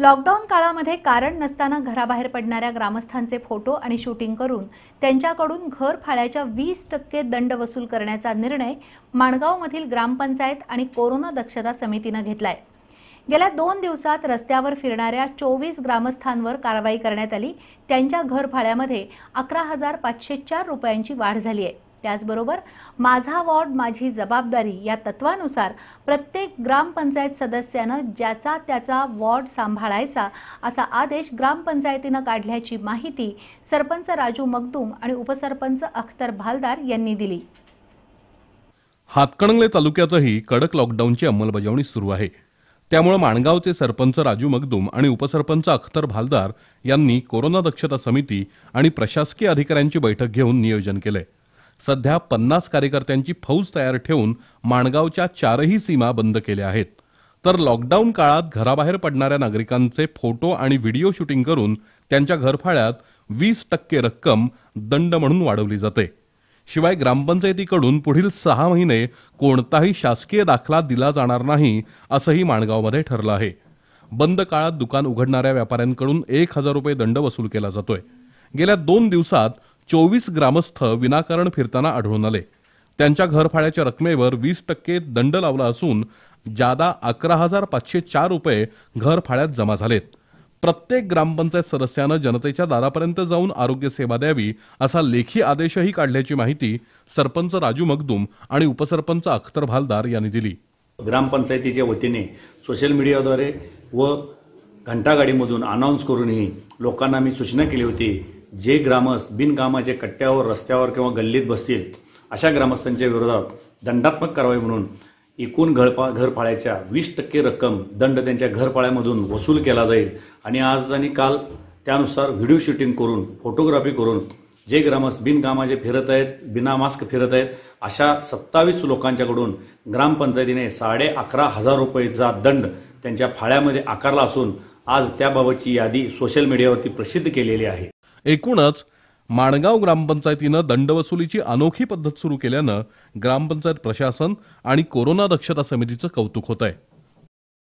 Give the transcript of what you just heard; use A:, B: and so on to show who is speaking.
A: lockdown काळामध्ये कारण नसताना घराबाहेर पडणाऱ्या ग्रामस्थांचे फोटो आणि शूटिंग करून त्यांच्याकडून घर फाळ्याच्या वीस टक्के दंड वसूल करण्याचा निर्णय माणगावमधील ग्रामपंचायत आणि कोरोना दक्षता समितीनं घेतलाय गेल्या दोन दिवसात रस्त्यावर फिरणाऱ्या चोवीस ग्रामस्थांवर कारवाई करण्यात आली त्यांच्या घर फाळ्यामध्ये अकरा हजार पाचशे चार रुपयांची वाढ झाली आहे त्याचबरोबर माझा वॉर्ड माझी जबाबदारी या तत्वानुसार प्रत्येक ग्रामपंचायत सदस्यानं ज्याचा त्याचा वॉर्ड सांभाळायचा असा आदेश ग्रामपंचायतीनं काढल्याची माहिती सरपंच राजू मगदूम आणि उपसरपंच अख्तर भालदार यांनी दिली
B: हातकणंगले तालुक्यातही कडक लॉकडाऊनची अंमलबजावणी सुरू आहे त्यामुळे माणगावचे सरपंच राजू मगदूम आणि उपसरपंच अख्तर भालदार यांनी कोरोना दक्षता समिती आणि प्रशासकीय अधिकाऱ्यांची बैठक घेऊन नियोजन केलं सध्या पन्नास कार्यकर्त्यांची फौज तयार ठेवून माणगावच्या चारही सीमा बंद केल्या आहेत तर लॉकडाऊन काळात घराबाहेर पडणाऱ्या नागरिकांचे फोटो आणि व्हिडिओ शूटिंग करून त्यांच्या घरफाळ्यात वीस टक्के रक्कम दंड म्हणून वाढवली जाते शिवाय ग्रामपंचायतीकडून पुढील सहा महिने कोणताही शासकीय दाखला दिला जाणार नाही असंही माणगावमध्ये ठरलं आहे बंद काळात दुकान उघडणाऱ्या व्यापाऱ्यांकडून एक हजार रुपये दंड वसूल केला जातोय गेल्या दोन दिवसात चोवीस ग्रामस्थ विनाकारण फिरताना आढळून आले त्यांच्या घरफाळ्याच्या रकमेवर वीस टक्के दंड लावला असून जादा अकरा हजार पाचशे चार रुपये घरफाळ्यात जमा झालेत प्रत्येक ग्रामपंचायत सदस्यानं जनतेच्या दारापर्यंत जाऊन आरोग्य सेवा द्यावी असा लेखी आदेशही काढल्याची माहिती सरपंच राजू मगदूम आणि उपसरपंच अख्तर भालदार यांनी दिली
C: ग्रामपंचायतीच्या वतीने सोशल मीडियाद्वारे व घंटागाडीमधून अनाऊन्स करूनही लोकांना मी सूचना केली होती जे ग्रामस्थ बिनकामाचे कट्ट्यावर रस्त्यावर किंवा गल्लीत बसतील अशा ग्रामस्थांच्या विरोधात दंडात्मक कारवाई म्हणून एकूण घरपा घरपाळ्याच्या वीस टक्के रक्कम दंड त्यांच्या घरपाळ्यामधून वसूल केला जाईल आणि आज आणि काल त्यानुसार व्हिडिओ शूटिंग करून फोटोग्राफी करून जे ग्रामस्थ बिनकामाचे फिरत आहेत बिना मास्क फिरत आहेत अशा सत्तावीस लोकांच्याकडून ग्रामपंचायतीने साडे अकरा हजार रुपयेचा दंड त्यांच्या फाळ्यामध्ये आकारला असून आज त्याबाबतची यादी सोशल मीडियावरती प्रसिद्ध केलेली आहे
B: एकूणच माणगाव ग्रामपंचायतीनं दंडवसुलीची अनोखी पद्धत सुरू केल्यानं ग्रामपंचायत प्रशासन आणि कोरोना दक्षता समितीचं कौतुक होत आहे